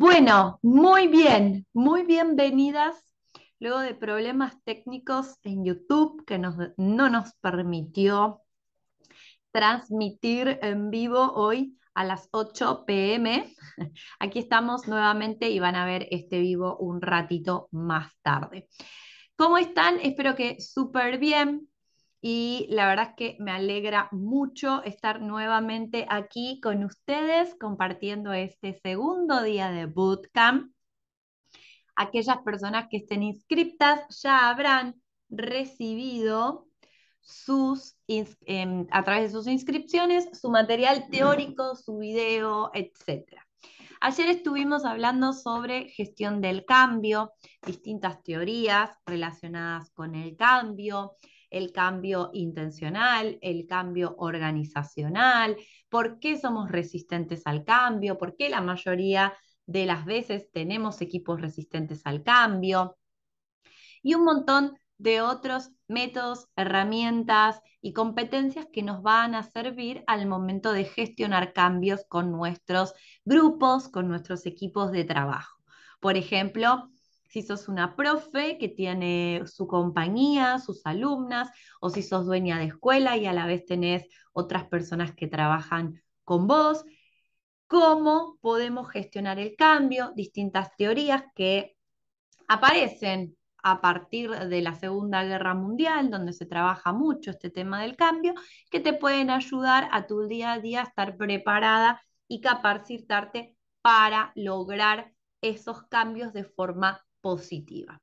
Bueno, muy bien, muy bienvenidas luego de problemas técnicos en YouTube que no nos permitió transmitir en vivo hoy a las 8 pm. Aquí estamos nuevamente y van a ver este vivo un ratito más tarde. ¿Cómo están? Espero que súper bien y la verdad es que me alegra mucho estar nuevamente aquí con ustedes compartiendo este segundo día de Bootcamp. Aquellas personas que estén inscritas ya habrán recibido sus, em, a través de sus inscripciones su material teórico, su video, etc. Ayer estuvimos hablando sobre gestión del cambio, distintas teorías relacionadas con el cambio, el cambio intencional, el cambio organizacional, por qué somos resistentes al cambio, por qué la mayoría de las veces tenemos equipos resistentes al cambio y un montón de otros métodos, herramientas y competencias que nos van a servir al momento de gestionar cambios con nuestros grupos, con nuestros equipos de trabajo. Por ejemplo, si sos una profe que tiene su compañía, sus alumnas, o si sos dueña de escuela y a la vez tenés otras personas que trabajan con vos, cómo podemos gestionar el cambio, distintas teorías que aparecen a partir de la Segunda Guerra Mundial, donde se trabaja mucho este tema del cambio, que te pueden ayudar a tu día a día a estar preparada y capacitarte para lograr esos cambios de forma positiva.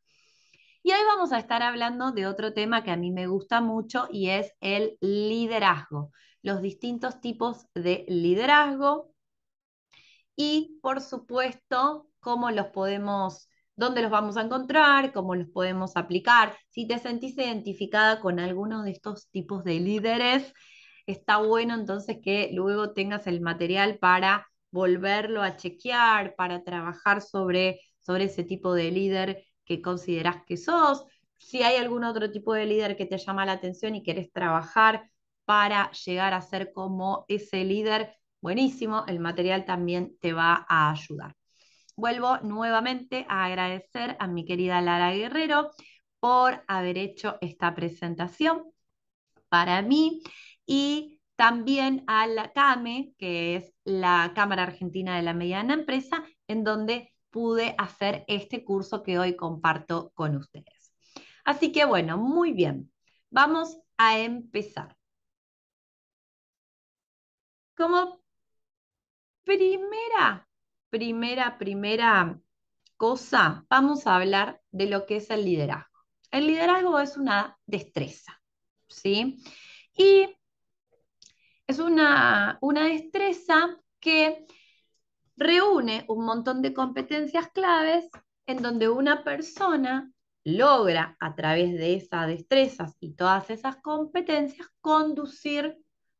Y hoy vamos a estar hablando de otro tema que a mí me gusta mucho y es el liderazgo, los distintos tipos de liderazgo y, por supuesto, cómo los podemos, dónde los vamos a encontrar, cómo los podemos aplicar. Si te sentís identificada con alguno de estos tipos de líderes, está bueno entonces que luego tengas el material para volverlo a chequear, para trabajar sobre sobre ese tipo de líder que considerás que sos, si hay algún otro tipo de líder que te llama la atención y quieres trabajar para llegar a ser como ese líder, buenísimo, el material también te va a ayudar. Vuelvo nuevamente a agradecer a mi querida Lara Guerrero por haber hecho esta presentación para mí y también a la CAME, que es la Cámara Argentina de la Mediana Empresa, en donde pude hacer este curso que hoy comparto con ustedes. Así que bueno, muy bien, vamos a empezar. Como primera, primera, primera cosa, vamos a hablar de lo que es el liderazgo. El liderazgo es una destreza, ¿sí? Y es una, una destreza que reúne un montón de competencias claves en donde una persona logra a través de esas destrezas y todas esas competencias conducir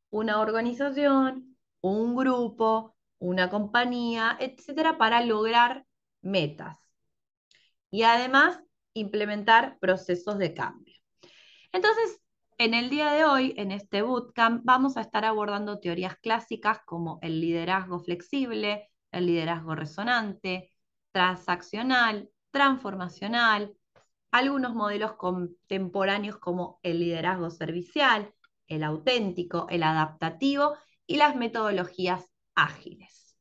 una organización, un grupo, una compañía, etcétera, para lograr metas. Y además implementar procesos de cambio. Entonces, en el día de hoy, en este bootcamp, vamos a estar abordando teorías clásicas como el liderazgo flexible, el liderazgo resonante, transaccional, transformacional, algunos modelos contemporáneos como el liderazgo servicial, el auténtico, el adaptativo y las metodologías ágiles.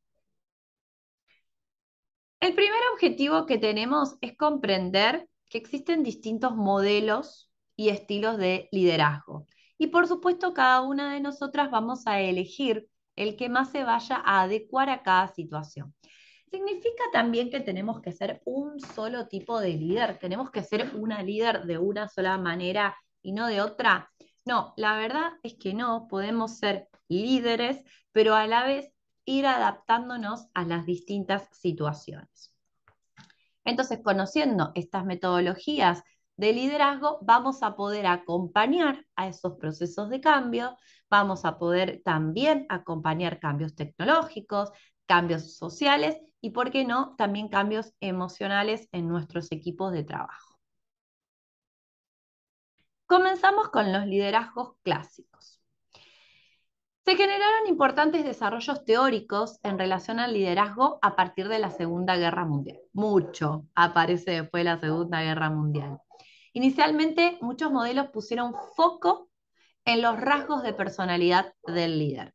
El primer objetivo que tenemos es comprender que existen distintos modelos y estilos de liderazgo. Y por supuesto, cada una de nosotras vamos a elegir el que más se vaya a adecuar a cada situación. Significa también que tenemos que ser un solo tipo de líder, tenemos que ser una líder de una sola manera y no de otra. No, la verdad es que no, podemos ser líderes, pero a la vez ir adaptándonos a las distintas situaciones. Entonces, conociendo estas metodologías de liderazgo, vamos a poder acompañar a esos procesos de cambio, vamos a poder también acompañar cambios tecnológicos, cambios sociales y, por qué no, también cambios emocionales en nuestros equipos de trabajo. Comenzamos con los liderazgos clásicos. Se generaron importantes desarrollos teóricos en relación al liderazgo a partir de la Segunda Guerra Mundial. Mucho aparece después de la Segunda Guerra Mundial. Inicialmente, muchos modelos pusieron foco en los rasgos de personalidad del líder.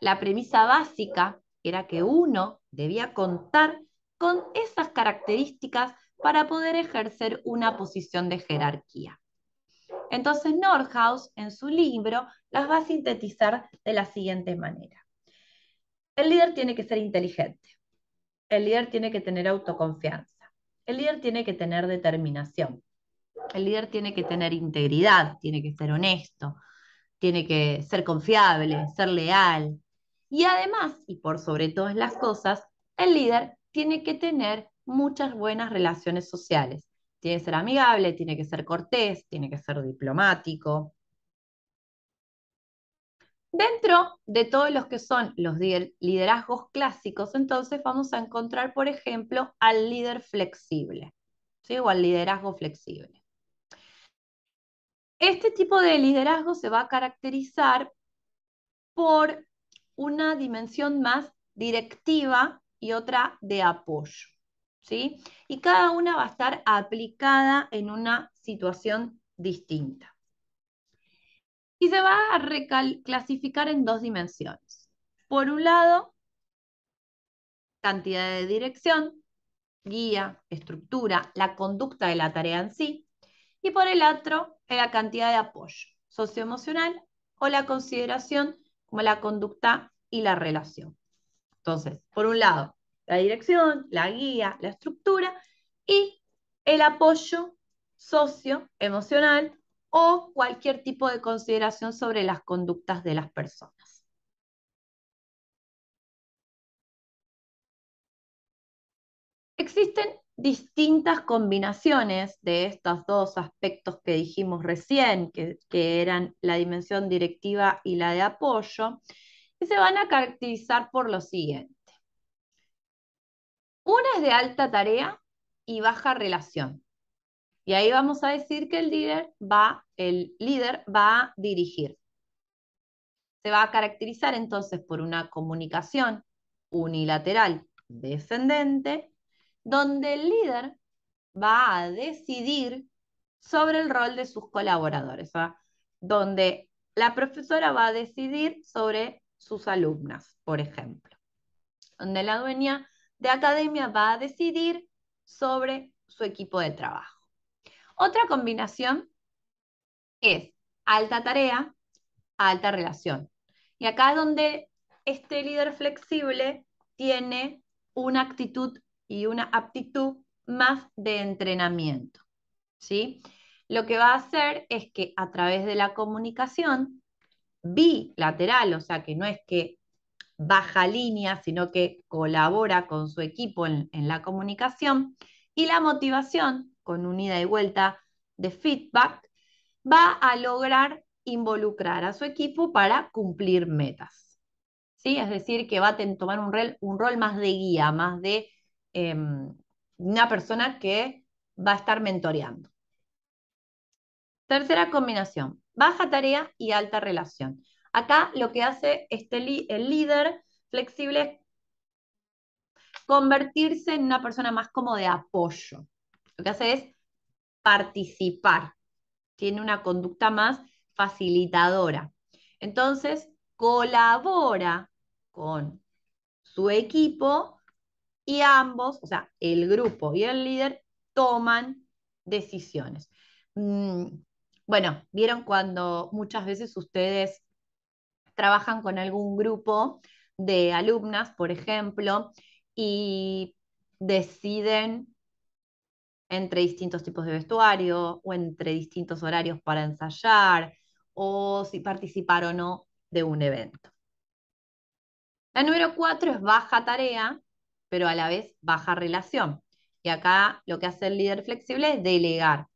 La premisa básica era que uno debía contar con esas características para poder ejercer una posición de jerarquía. Entonces Northouse, en su libro, las va a sintetizar de la siguiente manera. El líder tiene que ser inteligente. El líder tiene que tener autoconfianza. El líder tiene que tener determinación el líder tiene que tener integridad, tiene que ser honesto, tiene que ser confiable, ser leal. Y además, y por sobre todas las cosas, el líder tiene que tener muchas buenas relaciones sociales. Tiene que ser amigable, tiene que ser cortés, tiene que ser diplomático. Dentro de todos los que son los liderazgos clásicos, entonces vamos a encontrar, por ejemplo, al líder flexible, o al liderazgo flexible. Este tipo de liderazgo se va a caracterizar por una dimensión más directiva y otra de apoyo. ¿sí? Y cada una va a estar aplicada en una situación distinta. Y se va a clasificar en dos dimensiones. Por un lado, cantidad de dirección, guía, estructura, la conducta de la tarea en sí. Y por el otro, la cantidad de apoyo socioemocional o la consideración como la conducta y la relación. Entonces, por un lado, la dirección, la guía, la estructura y el apoyo socioemocional o cualquier tipo de consideración sobre las conductas de las personas. Existen distintas combinaciones de estos dos aspectos que dijimos recién, que, eran la dimensión directiva y la de apoyo, y se van a caracterizar por lo siguiente. Una es de alta tarea y baja relación. Y ahí vamos a decir que el líder va, el líder va a dirigir. Se va a caracterizar entonces por una comunicación unilateral descendente donde el líder va a decidir sobre el rol de sus colaboradores, donde la profesora va a decidir sobre sus alumnas, por ejemplo, donde la dueña de academia va a decidir sobre su equipo de trabajo. Otra combinación es alta tarea, alta relación. Y acá es donde este líder flexible tiene una actitud y una aptitud más de entrenamiento. ¿sí? Lo que va a hacer es que a través de la comunicación bilateral, o sea que no es que baja línea, sino que colabora con su equipo en, la comunicación, y la motivación, con ida y vuelta de feedback, va a lograr involucrar a su equipo para cumplir metas. ¿Sí? Es decir, que va a tomar un rol más de guía, más de Em, una persona que va a estar mentoreando. Tercera combinación, baja tarea y alta relación. Acá lo que hace este el líder flexible es convertirse en una persona más como de apoyo. Lo que hace es participar. Tiene una conducta más facilitadora. Entonces, colabora con su equipo y ambos, o sea, el grupo y el líder, toman decisiones. Mm, bueno, vieron cuando muchas veces ustedes trabajan con algún grupo de alumnas, por ejemplo, y deciden entre distintos tipos de vestuario o entre distintos horarios para ensayar o si participar o no de un evento. La número cuatro es baja tarea, pero a la vez baja relación. Y acá lo que hace el líder flexible es delegar.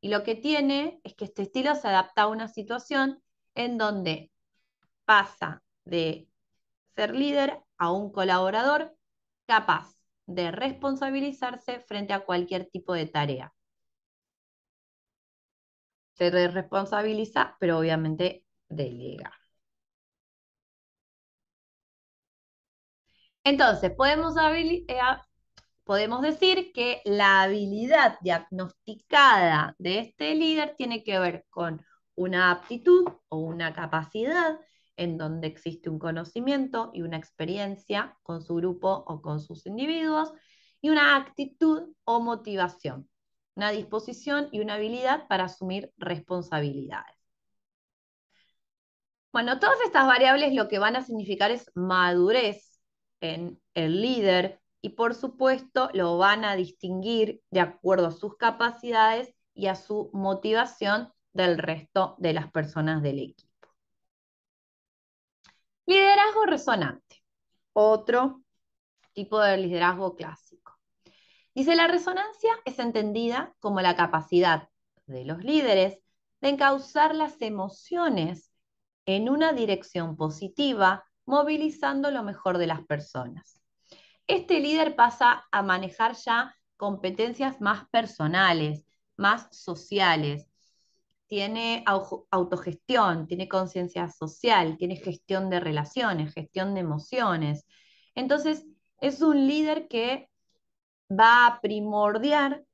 Y lo que tiene es que este estilo se adapta a una situación en donde pasa de ser líder a un colaborador capaz de responsabilizarse frente a cualquier tipo de tarea. Se responsabiliza, pero obviamente delega. Entonces, eh, podemos, decir que la habilidad diagnosticada de este líder tiene que ver con una aptitud o una capacidad en donde existe un conocimiento y una experiencia con su grupo o con sus individuos, y una actitud o motivación, una disposición y una habilidad para asumir responsabilidades. Bueno, todas estas variables lo que van a significar es madurez en el líder y por supuesto lo van a distinguir de acuerdo a sus capacidades y a su motivación del resto de las personas del equipo. Liderazgo resonante, otro tipo de liderazgo clásico. Dice, la resonancia es entendida como la capacidad de los líderes de encauzar las emociones en una dirección positiva movilizando lo mejor de las personas. Este líder pasa a manejar ya competencias más personales, más sociales. Tiene autogestión, tiene conciencia social, tiene gestión de relaciones, gestión de emociones. Entonces, es un líder que va a primordiar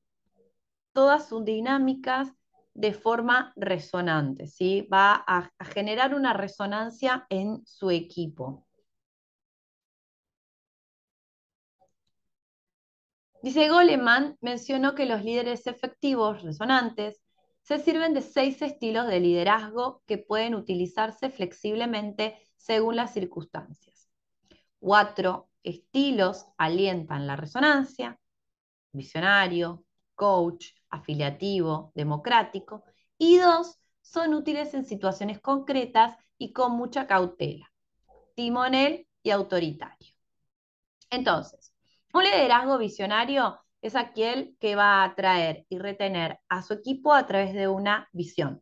todas sus dinámicas de forma resonante, ¿sí? va a, a generar una resonancia en su equipo. Dice Goleman, mencionó que los líderes efectivos, resonantes, se sirven de seis estilos de liderazgo que pueden utilizarse flexiblemente según las circunstancias. Cuatro estilos alientan la resonancia, visionario, coach, afiliativo, democrático, y dos, son útiles en situaciones concretas y con mucha cautela, timonel y autoritario. Entonces, un liderazgo visionario es aquel que va a atraer y retener a su equipo a través de una visión.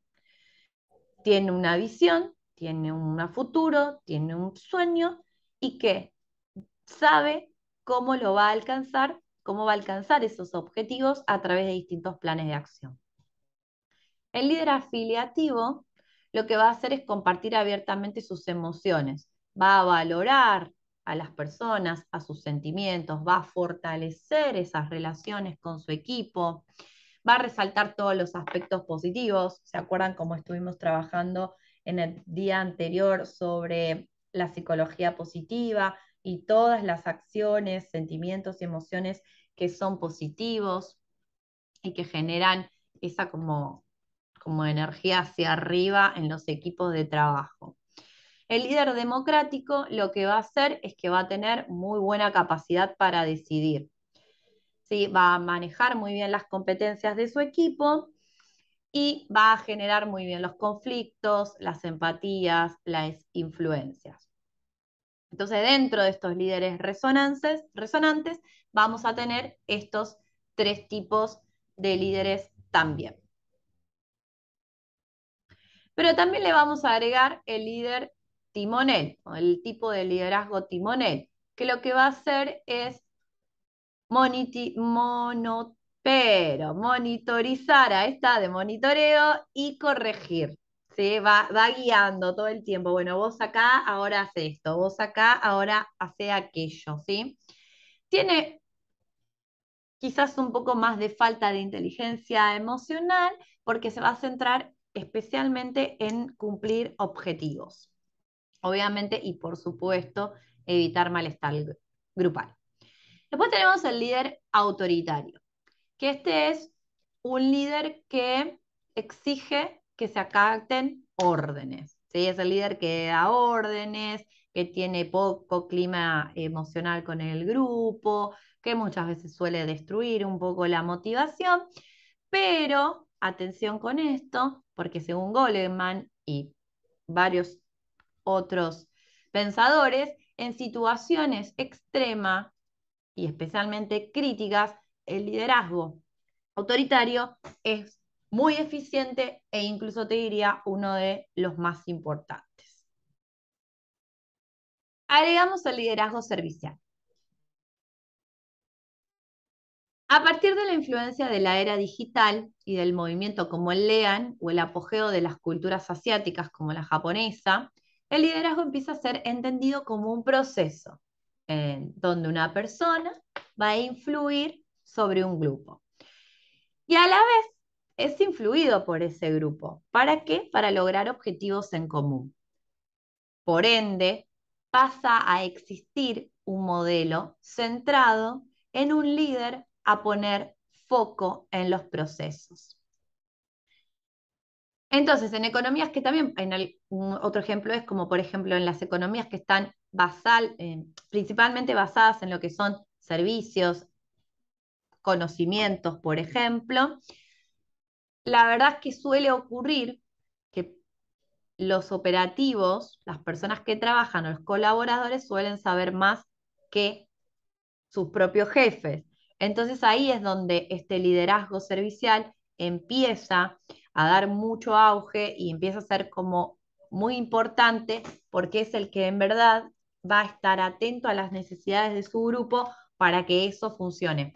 Tiene una visión, tiene un futuro, tiene un sueño y que sabe cómo lo va a alcanzar cómo va a alcanzar esos objetivos a través de distintos planes de acción. El líder afiliativo lo que va a hacer es compartir abiertamente sus emociones, va a valorar a las personas, a sus sentimientos, va a fortalecer esas relaciones con su equipo, va a resaltar todos los aspectos positivos. ¿Se acuerdan cómo estuvimos trabajando en el día anterior sobre la psicología positiva, y todas las acciones, sentimientos y emociones que son positivos y que generan esa como, como energía hacia arriba en los equipos de trabajo. El líder democrático lo que va a hacer es que va a tener muy buena capacidad para decidir. ¿Sí? Va a manejar muy bien las competencias de su equipo y va a generar muy bien los conflictos, las empatías, las influencias. Entonces, dentro de estos líderes resonantes, resonantes vamos a tener estos tres tipos de líderes también. Pero también le vamos a agregar el líder timonel, o el tipo de liderazgo timonel, que lo que va a hacer es monopero, pero monitorizar a esta de monitoreo y corregir. Va, guiando todo el tiempo. Bueno, vos acá, ahora hace esto, vos acá, ahora hace aquello, ¿sí? Tiene quizás un poco más de falta de inteligencia emocional porque se va a centrar especialmente en cumplir objetivos. Obviamente, y por supuesto, evitar malestar grupal. Después tenemos el líder autoritario, que este es un líder que exige que se acaten órdenes. Es el líder que da órdenes, que tiene poco clima emocional con el grupo, que muchas veces suele destruir un poco la motivación, pero atención con esto, porque según Goleman y varios otros pensadores, en situaciones extremas y especialmente críticas, el liderazgo autoritario es muy eficiente e incluso te diría uno de los más importantes. Agregamos el liderazgo servicial. A partir de la influencia de la era digital y del movimiento como el LEAN o el apogeo de las culturas asiáticas como la japonesa, el liderazgo empieza a ser entendido como un proceso en donde una persona va a influir sobre un grupo. Y a la vez es influido por ese grupo. ¿Para qué? Para lograr objetivos en común. Por ende, pasa a existir un modelo centrado en un líder a poner foco en los procesos. Entonces, en economías que también, otro ejemplo es como por ejemplo en las economías que están basal, eh, principalmente basadas en lo que son servicios, conocimientos, por ejemplo, la verdad es que suele ocurrir que los operativos, las personas que trabajan o los colaboradores suelen saber más que sus propios jefes. Entonces ahí es donde este liderazgo servicial empieza a dar mucho auge y empieza a ser como muy importante porque es el que en verdad va a estar atento a las necesidades de su grupo para que eso funcione.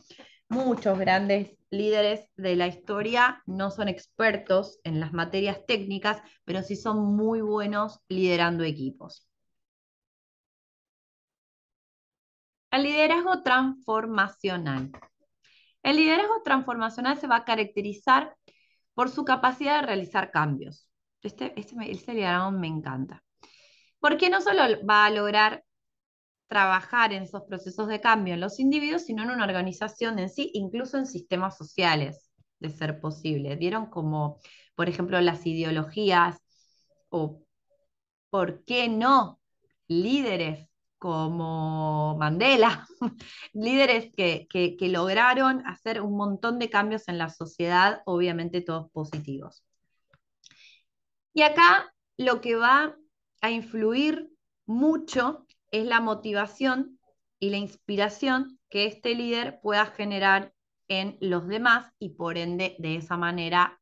Muchos grandes líderes de la historia no son expertos en las materias técnicas, pero sí son muy buenos liderando equipos. El liderazgo transformacional. El liderazgo transformacional se va a caracterizar por su capacidad de realizar cambios. Este, este, este liderazgo me encanta. Porque no solo va a lograr trabajar en esos procesos de cambio en los individuos, sino en una organización en sí, incluso en sistemas sociales, de ser posible. Vieron como, por ejemplo, las ideologías o, ¿por qué no? Líderes como Mandela, líderes que, lograron hacer un montón de cambios en la sociedad, obviamente todos positivos. Y acá lo que va a influir mucho es la motivación y la inspiración que este líder pueda generar en los demás y por ende de esa manera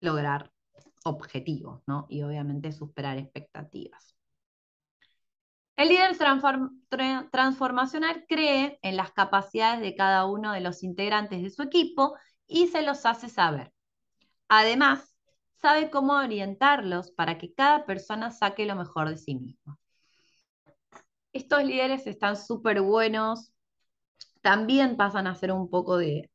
lograr objetivos ¿no? y obviamente superar expectativas. El líder transformacional cree en las capacidades de cada uno de los integrantes de su equipo y se los hace saber. Además, sabe cómo orientarlos para que cada persona saque lo mejor de sí mismo estos líderes están súper buenos, también pasan a ser un poco de,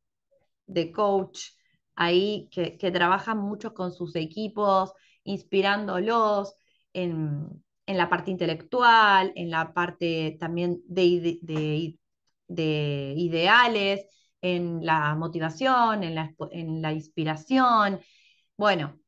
coach ahí, que, trabajan mucho con sus equipos, inspirándolos en, la parte intelectual, en la parte también de, de, ideales, en la motivación, en la, en la inspiración. Bueno,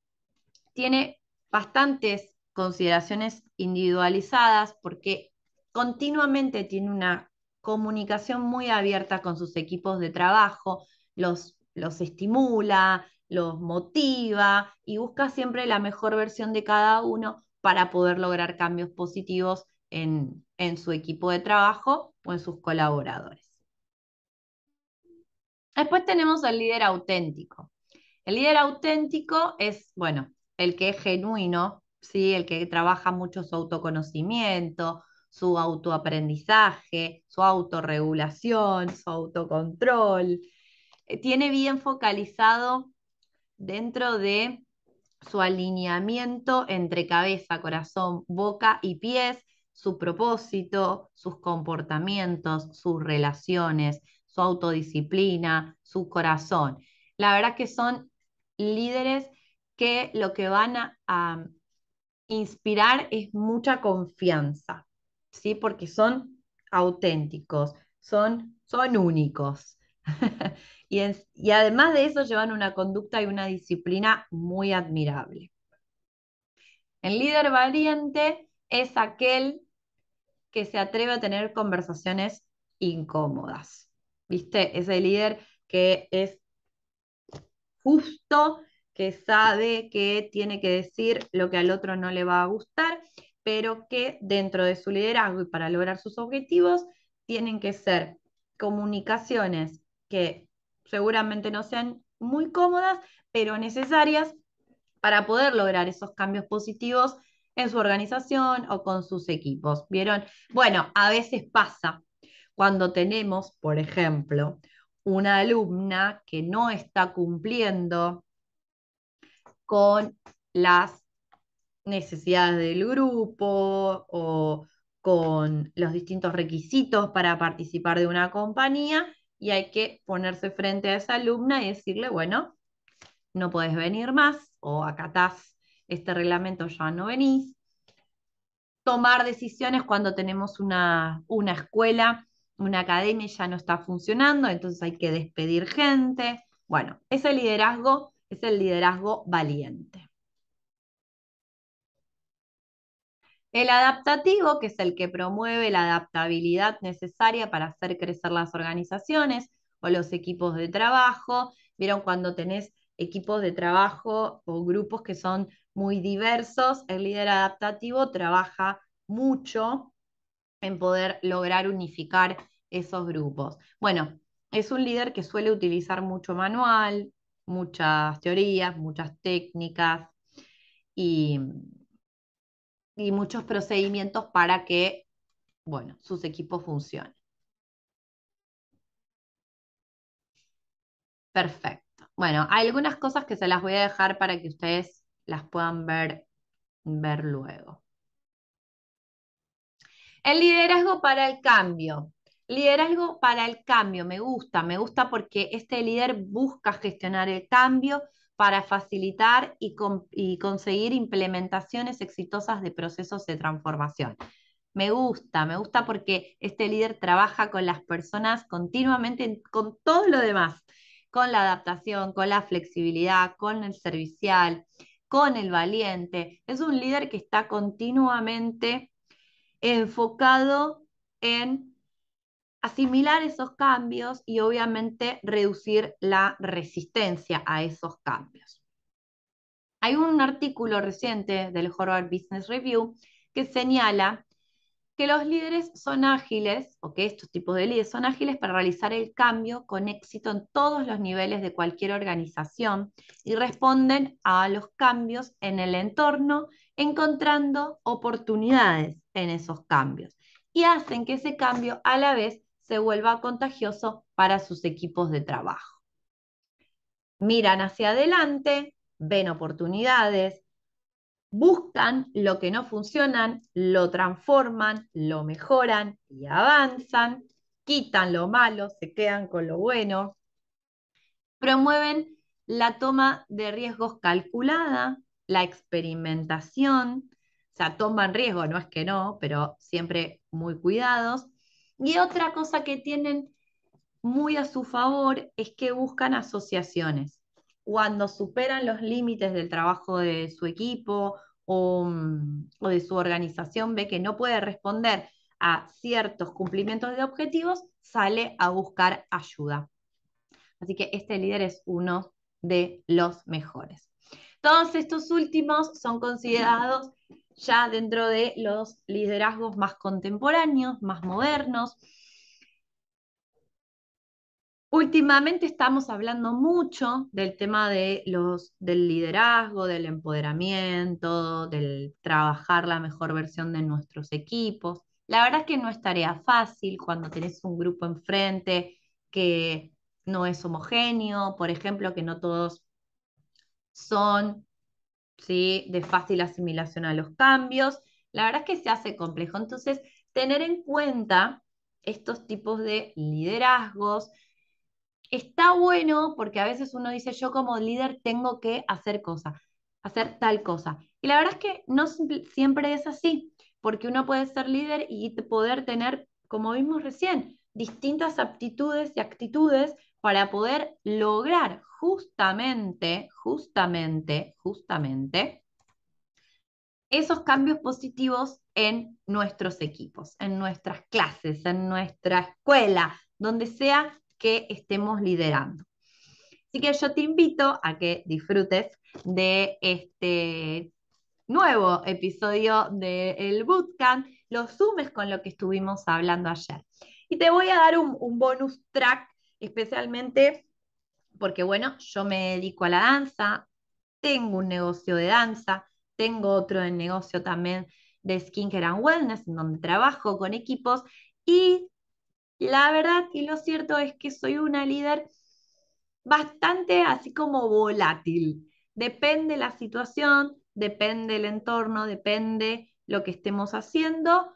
tiene bastantes consideraciones individualizadas porque continuamente tiene una comunicación muy abierta con sus equipos de trabajo, los, estimula, los motiva y busca siempre la mejor versión de cada uno para poder lograr cambios positivos en, en su equipo de trabajo o en sus colaboradores. Después tenemos al líder auténtico. El líder auténtico es, bueno, el que es genuino, ¿sí? el que trabaja mucho su autoconocimiento, su autoaprendizaje, su autorregulación, su autocontrol. Eh, tiene bien focalizado dentro de su alineamiento entre cabeza, corazón, boca y pies, su propósito, sus comportamientos, sus relaciones, su autodisciplina, su corazón. La verdad que son líderes que lo que van a, inspirar es mucha confianza. ¿sí? Porque son auténticos, son, son únicos. y, además de eso llevan una conducta y una disciplina muy admirable. El líder valiente es aquel que se atreve a tener conversaciones incómodas. ¿Viste? el líder que es justo, que sabe que tiene que decir lo que al otro no le va a gustar pero que dentro de su liderazgo y para lograr sus objetivos tienen que ser comunicaciones que seguramente no sean muy cómodas, pero necesarias para poder lograr esos cambios positivos en su organización o con sus equipos. ¿Vieron? Bueno, a veces pasa cuando tenemos, por ejemplo, una alumna que no está cumpliendo con las necesidades del grupo o con los distintos requisitos para participar de una compañía y hay que ponerse frente a esa alumna y decirle, bueno, no podés venir más o acatás este reglamento, ya no venís. Tomar decisiones cuando tenemos una, una escuela, una academia ya no está funcionando, entonces hay que despedir gente. Bueno, ese liderazgo es el liderazgo valiente. El adaptativo, que es el que promueve la adaptabilidad necesaria para hacer crecer las organizaciones o los equipos de trabajo. Vieron cuando tenés equipos de trabajo o grupos que son muy diversos, el líder adaptativo trabaja mucho en poder lograr unificar esos grupos. Bueno, es un líder que suele utilizar mucho manual, muchas teorías, muchas técnicas y y muchos procedimientos para que, bueno, sus equipos funcionen. Perfecto. Bueno, hay algunas cosas que se las voy a dejar para que ustedes las puedan ver, ver luego. El liderazgo para el cambio. Liderazgo para el cambio, me gusta, me gusta porque este líder busca gestionar el cambio, para facilitar y, conseguir implementaciones exitosas de procesos de transformación. Me gusta, me gusta porque este líder trabaja con las personas continuamente, con todo lo demás, con la adaptación, con la flexibilidad, con el servicial, con el valiente. Es un líder que está continuamente enfocado en asimilar esos cambios y obviamente reducir la resistencia a esos cambios. Hay un artículo reciente del Harvard Business Review que señala que los líderes son ágiles, o que estos tipos de líderes son ágiles para realizar el cambio con éxito en todos los niveles de cualquier organización y responden a los cambios en el entorno, encontrando oportunidades en esos cambios y hacen que ese cambio a la vez se vuelva contagioso para sus equipos de trabajo. Miran hacia adelante, ven oportunidades, buscan lo que no funcionan, lo transforman, lo mejoran y avanzan, quitan lo malo, se quedan con lo bueno, promueven la toma de riesgos calculada, la experimentación, o sea, toman riesgo, no es que no, pero siempre muy cuidados, y otra cosa que tienen muy a su favor es que buscan asociaciones. Cuando superan los límites del trabajo de su equipo mm, o, de su organización, ve que no puede responder a ciertos cumplimientos de objetivos, sale a buscar ayuda. Así que este líder es uno de los mejores. Todos estos últimos son considerados ya dentro de los liderazgos más contemporáneos, más modernos. Últimamente estamos hablando mucho del tema de los, del liderazgo, del empoderamiento, del trabajar la mejor versión de nuestros equipos. La verdad es que no es tarea fácil cuando tenés un grupo enfrente que no es homogéneo, por ejemplo, que no todos son ¿sí? de fácil asimilación a los cambios. La verdad es que se hace complejo. Entonces, tener en cuenta estos tipos de liderazgos. Está bueno porque a veces uno dice, yo como líder tengo que hacer cosa hacer tal cosa. Y la verdad es que no siempre es así, porque uno puede ser líder y poder tener, como vimos recién, distintas aptitudes y actitudes para poder lograr justamente, justamente, justamente esos cambios positivos en nuestros equipos, en nuestras clases, en nuestra escuela, donde sea que estemos liderando. Así que yo te invito a que disfrutes de este nuevo episodio del Bootcamp, lo sumes con lo que estuvimos hablando ayer. Y te voy a dar un, bonus track, especialmente porque, bueno, yo me dedico a la danza, tengo un negocio de danza, tengo otro de negocio también de skincare and wellness, en donde trabajo con equipos, y la verdad y lo cierto es que soy una líder bastante así como volátil. Depende la situación, depende el entorno, depende lo que estemos haciendo.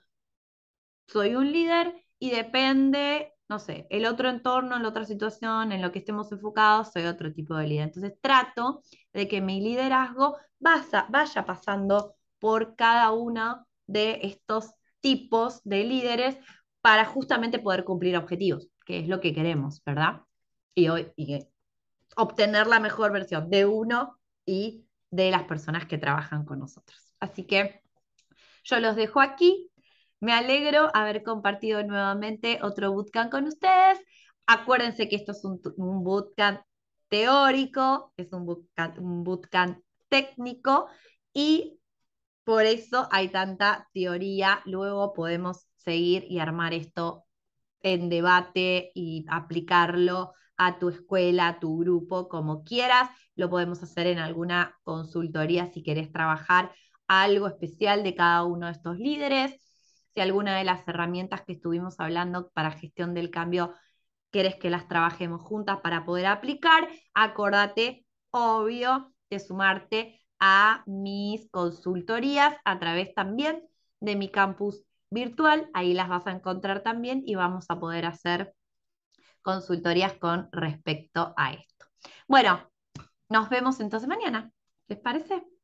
Soy un líder y depende, no sé, el otro entorno, la otra situación, en lo que estemos enfocados, soy otro tipo de líder. Entonces trato de que mi liderazgo vaya, vaya pasando por cada uno de estos tipos de líderes para justamente poder cumplir objetivos, que es lo que queremos, ¿verdad? Y, hoy, y eh, obtener la mejor versión de uno y de las personas que trabajan con nosotros. Así que yo los dejo aquí me alegro haber compartido nuevamente otro bootcamp con ustedes. Acuérdense que esto es un, bootcamp teórico, es un bootcamp, un bootcamp técnico y por eso hay tanta teoría. Luego podemos seguir y armar esto en debate y aplicarlo a tu escuela, a tu grupo, como quieras. Lo podemos hacer en alguna consultoría si querés trabajar algo especial de cada uno de estos líderes si alguna de las herramientas que estuvimos hablando para gestión del cambio quieres que las trabajemos juntas para poder aplicar, acordate, obvio, de sumarte a mis consultorías a través también de mi campus virtual. Ahí las vas a encontrar también y vamos a poder hacer consultorías con respecto a esto. Bueno, nos vemos entonces mañana. ¿Les parece?